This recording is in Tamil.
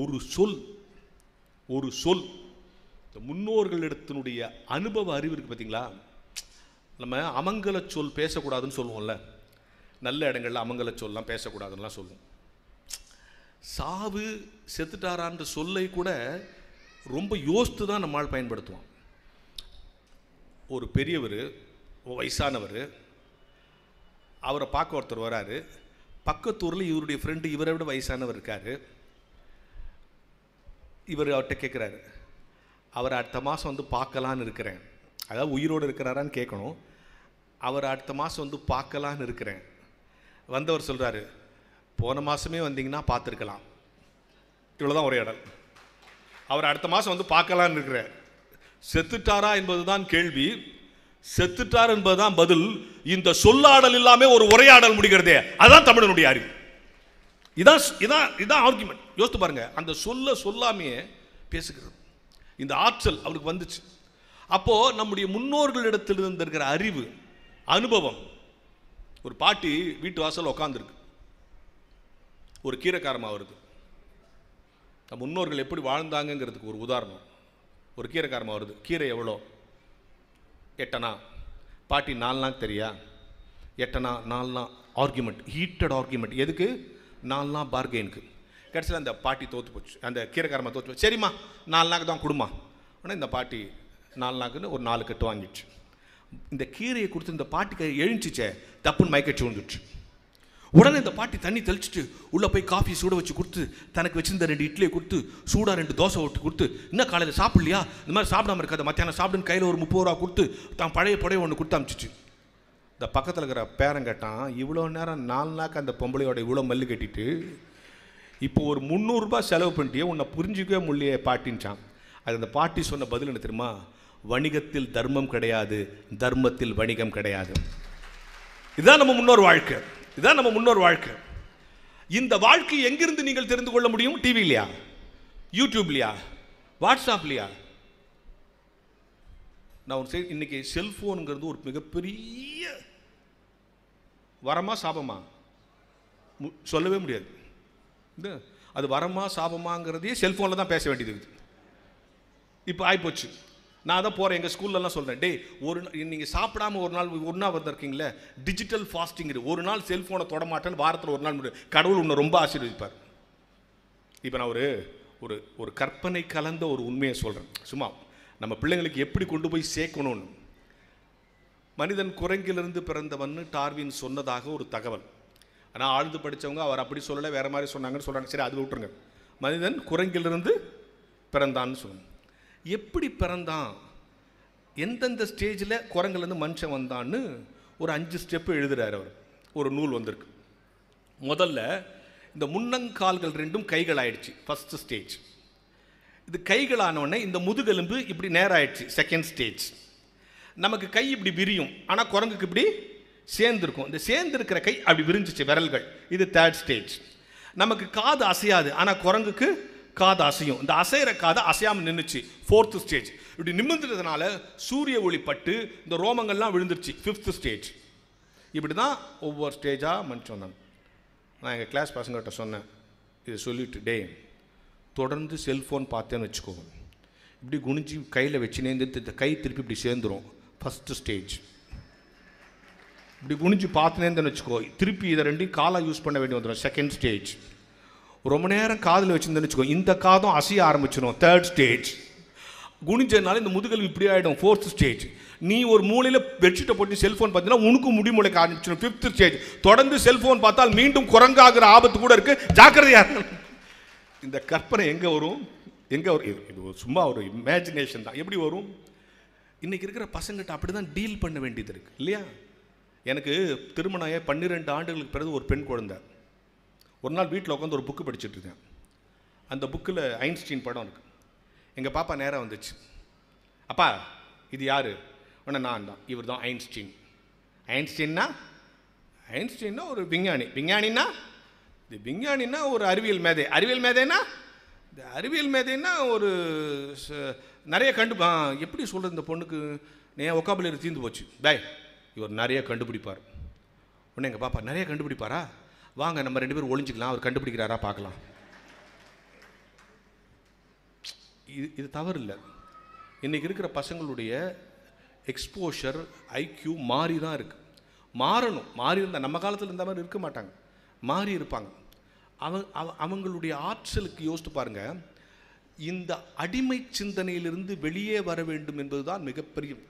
ஒரு சொல் ஒரு சொல் இந்த முன்னோர்களிடத்தினுடைய அனுபவ அறிவு இருக்குது பார்த்தீங்களா நம்ம அமங்கல சொல் பேசக்கூடாதுன்னு சொல்லுவோம்ல நல்ல இடங்களில் அமங்கல சொல்லாம் பேசக்கூடாதுன்னா சொல்லுவோம் சாவு செத்துட்டாரான்ற சொல்லை கூட ரொம்ப யோசித்து தான் நம்மால் பயன்படுத்துவோம் ஒரு பெரியவர் வயசானவர் அவரை பார்க்க ஒருத்தர் வராரு பக்கத்தூரில் இவருடைய ஃப்ரெண்டு இவரை விட வயசானவர் இருக்கார் இவர் அவர்கிட்ட கேட்குறாரு அவர் அடுத்த மாதம் வந்து பார்க்கலான்னு இருக்கிறேன் அதாவது உயிரோடு இருக்கிறாரான்னு கேட்கணும் அவர் அடுத்த மாதம் வந்து பார்க்கலான்னு இருக்கிறேன் வந்தவர் சொல்கிறாரு போன மாதமே வந்தீங்கன்னா பார்த்துருக்கலாம் இவ்வளோ தான் உரையாடல் அவர் அடுத்த மாதம் வந்து பார்க்கலான்னு இருக்கிறார் செத்துட்டாரா என்பது தான் கேள்வி செத்துட்டார் என்பதுதான் பதில் இந்த சொல்லாடல் இல்லாமல் ஒரு உரையாடல் முடிகிறதே அதான் தமிழனுடைய அறிவு இதான் இதான் இதான் ஆர்குமெண்ட் யோசித்து பாருங்கள் அந்த சொல்ல சொல்லாமையே பேசுகிறது இந்த ஆற்றல் அவருக்கு வந்துச்சு அப்போது நம்முடைய முன்னோர்களிடத்திலிருந்து இருக்கிற அறிவு அனுபவம் ஒரு பாட்டி வீட்டு வாசல் உக்காந்துருக்கு ஒரு கீரைக்காரமாக வருது நம்ம முன்னோர்கள் எப்படி வாழ்ந்தாங்கங்கிறதுக்கு ஒரு உதாரணம் ஒரு கீரைக்காரமாக வருது கீரை எவ்வளோ எட்டனா பாட்டி நாலுலாம் தெரியா எட்டனா நாலுனா ஆர்குமெண்ட் ஹீட்டட் ஆர்குமெண்ட் எதுக்கு நாலாம் பார்கெயினுக்கு கடைசியில் அந்த பாட்டி தோற்று போச்சு அந்த கீரைக்காரமாக தோற்று போச்சு சரிம்மா நாலு நாக்கு தான் கொடுமா ஆனால் இந்த பாட்டி நாலு நாக்குன்னு ஒரு நாலு கட்டு வாங்கிடுச்சு இந்த கீரையை கொடுத்து இந்த பாட்டிக்கு எழுந்துச்சே தப்புன்னு மயக்கச்சு விழுந்துச்சு உடனே இந்த பாட்டி தண்ணி தெளிச்சுட்டு உள்ளே போய் காஃபி சூட வச்சு கொடுத்து தனக்கு வச்சிருந்த ரெண்டு இட்லியை கொடுத்து சூடாக ரெண்டு தோசை ஓட்டு கொடுத்து இன்னும் காலையில் சாப்பிட்லையா இந்த மாதிரி சாப்பிடாம இருக்காது மத்தியானம் சாப்பிடுன்னு கையில் ஒரு முப்பது ரூபா கொடுத்து தான் பழைய புடவை ஒன்று கொடுத்து அமிச்சிச்சு இந்த பக்கத்தில் இருக்கிற பேரன் கேட்டான் இவ்வளோ நேரம் நாலு நாக்கு அந்த பொம்பளையோட இவ்வளோ மல்லு கட்டிட்டு இப்போ ஒரு முந்நூறுரூபா செலவு பண்ணிட்டே உன்னை புரிஞ்சிக்கவே முள்ளியே பாட்டின்ச்சான் அது அந்த பாட்டி சொன்ன பதில் என்ன தெரியுமா வணிகத்தில் தர்மம் கிடையாது தர்மத்தில் வணிகம் கிடையாது இதுதான் நம்ம முன்னோர் வாழ்க்கை இதுதான் நம்ம முன்னோர் வாழ்க்கை இந்த வாழ்க்கை எங்கிருந்து நீங்கள் தெரிந்து கொள்ள முடியும் டிவிலையா யூடியூப்லையா வாட்ஸ்அப்லையா நான் ஒரு சைடு இன்றைக்கி செல்ஃபோனுங்கிறது ஒரு மிகப்பெரிய வரமா சாபமா சொல்லவே முடியாது இந்த அது வரமா சாபமாங்கிறதே செல்ஃபோனில் தான் பேச வேண்டியது இருக்குது இப்போ ஆகிப்போச்சு நான் தான் போகிறேன் எங்கள் ஸ்கூல்லலாம் சொல்கிறேன் டே ஒரு நீங்கள் சாப்பிடாமல் ஒரு நாள் ஒன்றா வந்திருக்கீங்களே டிஜிட்டல் ஃபாஸ்டிங் ஒரு நாள் செல்ஃபோனை தொடமாட்டேன்னு வாரத்தில் ஒரு நாள் முடியும் கடவுள் உன்னை ரொம்ப ஆசீர்வதிப்பார் இப்போ நான் ஒரு ஒரு ஒரு கற்பனை கலந்த ஒரு உண்மையை சொல்கிறேன் சும்மா நம்ம பிள்ளைங்களுக்கு எப்படி கொண்டு போய் சேர்க்கணும்னு மனிதன் குரங்கிலிருந்து பிறந்தவன்னு டார்வின் சொன்னதாக ஒரு தகவல் ஆனால் ஆழ்ந்து படித்தவங்க அவர் அப்படி சொல்லலை வேறு மாதிரி சொன்னாங்கன்னு சொல்கிறாங்க சரி அது விட்டுருங்க மனிதன் குரங்கிலிருந்து பிறந்தான்னு சொல்லணும் எப்படி பிறந்தான் எந்தெந்த ஸ்டேஜில் குரங்குலேருந்து மனுஷன் வந்தான்னு ஒரு அஞ்சு ஸ்டெப்பு எழுதுகிறார் அவர் ஒரு நூல் வந்திருக்கு முதல்ல இந்த முன்னங்கால்கள் ரெண்டும் கைகள் ஆயிடுச்சு ஃபஸ்ட்டு ஸ்டேஜ் இது கைகளானோடனே இந்த முதுகெலும்பு இப்படி நேராயிடுச்சு செகண்ட் ஸ்டேஜ் நமக்கு கை இப்படி விரியும் ஆனால் குரங்குக்கு இப்படி சேர்ந்துருக்கும் இந்த சேர்ந்துருக்கிற கை அப்படி விரிஞ்சிச்சு விரல்கள் இது தேர்ட் ஸ்டேஜ் நமக்கு காது அசையாது ஆனால் குரங்குக்கு காது அசையும் இந்த அசைகிற காதை அசையாமல் நின்றுச்சு ஃபோர்த்து ஸ்டேஜ் இப்படி நிமிர்ந்துட்டதுனால சூரிய ஒளி பட்டு இந்த ரோமங்கள்லாம் விழுந்துருச்சு ஃபிஃப்த்து ஸ்டேஜ் இப்படி தான் ஒவ்வொரு ஸ்டேஜாக மனுஷன் நான் எங்கள் கிளாஸ் பசங்கள்கிட்ட சொன்னேன் இதை சொல்லிட்டு டே தொடர்ந்து செல்ஃபோன் பார்த்தேன்னு வச்சுக்கோங்க இப்படி குனிஞ்சு கையில் வச்சுனேந்து இந்த கை திருப்பி இப்படி சேர்ந்துடும் ஃபஸ்ட்டு ஸ்டேஜ் இப்படி குனிஞ்சு பார்த்துனேன்னு வச்சுக்கோ திருப்பி இதை ரெண்டையும் காலாக யூஸ் பண்ண வேண்டி வந்துடும் செகண்ட் ஸ்டேஜ் ரொம்ப நேரம் காதில் வச்சுருந்தேன்னு வச்சுக்கோ இந்த காதும் அசைய ஆரம்பிச்சிடும் தேர்ட் ஸ்டேஜ் குனிஞ்சதுனால இந்த முதுகல் இப்படி ஆகிடும் ஃபோர்த் ஸ்டேஜ் நீ ஒரு மூலையில் பெட்ஷீட்டை போட்டு செல்ஃபோன் பார்த்தீங்கன்னா உனக்கும் முடிமுளைக்க ஆரம்பிச்சிடும் ஃபிஃப்த் ஸ்டேஜ் தொடர்ந்து செல்ஃபோன் பார்த்தால் மீண்டும் குரங்காகிற ஆபத்து கூட இருக்குது ஜாக்கிரதையாக இந்த கற்பனை எங்கே வரும் எங்கே வரும் இது சும்மா ஒரு இமேஜினேஷன் தான் எப்படி வரும் இன்றைக்கி இருக்கிற பசங்கிட்ட அப்படி தான் டீல் பண்ண வேண்டியது இருக்குது இல்லையா எனக்கு திருமணம் ஏன் பன்னிரெண்டு ஆண்டுகளுக்கு பிறகு ஒரு பெண் குழந்தை ஒரு நாள் வீட்டில் உட்காந்து ஒரு புக்கு படிச்சுட்டு இருக்கேன் அந்த புக்கில் ஐன்ஸ்டீன் படம் இருக்குது எங்கள் பாப்பா நேராக வந்துச்சு அப்பா இது யார் உடனே நான் தான் இவர் தான் ஐன்ஸ்டீன் ஐன்ஸ்டீன்னா ஐன்ஸ்டீன்னா ஒரு விஞ்ஞானி விஞ்ஞானின்னா இந்த விஞ்ஞானின்னா ஒரு அறிவியல் மேதை அறிவியல் மேதைன்னா இந்த அறிவியல் மேதைன்னா ஒரு நிறைய கண்டு எப்படி சொல்கிறது இந்த பொண்ணுக்கு நிறைய ஒக்காபுலர் தீர்ந்து போச்சு பாய் இவர் நிறைய கண்டுபிடிப்பார் உடனே எங்கள் பாப்பா நிறைய கண்டுபிடிப்பாரா வாங்க நம்ம ரெண்டு பேரும் ஒழிஞ்சிக்கலாம் அவர் கண்டுபிடிக்கிறாரா பார்க்கலாம் இது இது தவறு இல்லை இன்றைக்கி இருக்கிற பசங்களுடைய எக்ஸ்போஷர் ஐக்யூ மாறி தான் இருக்குது மாறணும் மாறி இருந்தால் நம்ம காலத்தில் இருந்த மாதிரி இருக்க மாட்டாங்க மாறி இருப்பாங்க அவ அவங்களுடைய ஆற்றலுக்கு யோசித்து பாருங்கள் இந்த அடிமை சிந்தனையிலிருந்து வெளியே வர வேண்டும் என்பதுதான் மிகப்பெரிய